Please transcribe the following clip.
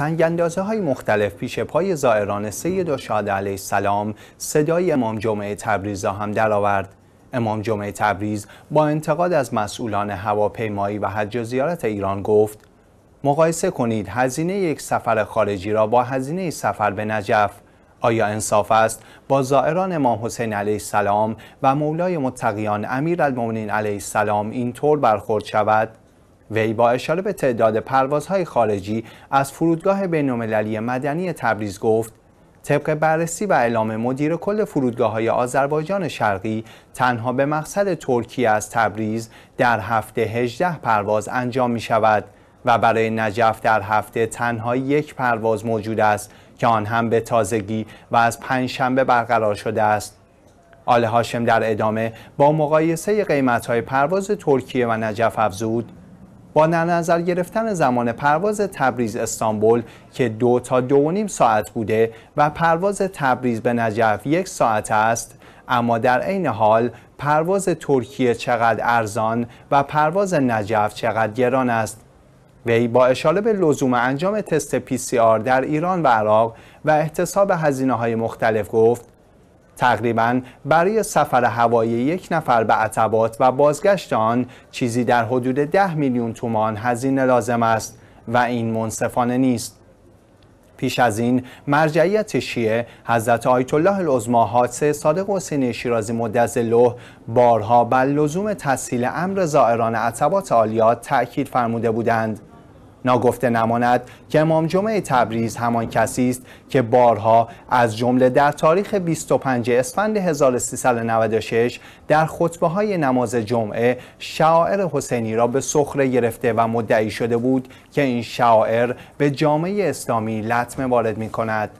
اندازه های مختلف پیش پای زائران سید و شاد علیه السلام صدای امام جمعه تبریز را هم درآورد. امام جمعه تبریز با انتقاد از مسئولان هواپیمایی و حج زیارت ایران گفت مقایسه کنید هزینه یک سفر خارجی را با هزینه سفر به نجف آیا انصاف است با زائران امام حسین علیه السلام و مولای متقیان امیر علیه السلام اینطور برخورد شود؟ وی با اشاره به تعداد پروازهای خارجی از فرودگاه بین‌المللی مدنی تبریز گفت طبق بررسی و اعلام مدیر کل فرودگاه های آذربایجان شرقی تنها به مقصد ترکیه از تبریز در هفته 18 پرواز انجام می شود و برای نجف در هفته تنها یک پرواز موجود است که آن هم به تازگی و از شنبه برقرار شده است آل هاشم در ادامه با مقایسه قیمت های پرواز ترکیه و نجف افزود با در نظر گرفتن زمان پرواز تبریز استانبول که دو تا دو و نیم ساعت بوده و پرواز تبریز به نجف یک ساعت است اما در عین حال پرواز ترکیه چقدر ارزان و پرواز نجف چقدر گران است وی با اشاره به لزوم انجام تست آر در ایران و عراق و احتساب هزینه های مختلف گفت تقریبا برای سفر هوایی یک نفر به عتبات و بازگشت آن چیزی در حدود 10 میلیون تومان هزینه لازم است و این منصفانه نیست. پیش از این مرجعیت شیعه حضرت آیت الله العظما حادثه صادق حسین شیرازی مدظله بارها بر لزوم تسهیل امر زائران عتبات عالیات تأکید فرموده بودند. ناگفته نماند که امام جمعه تبریز همان کسی است که بارها از جمله در تاریخ 25 اسفند 1396 در خطبه های نماز جمعه شاعر حسینی را به سخره گرفته و مدعی شده بود که این شاعر به جامعه اسلامی لطمه وارد می کند.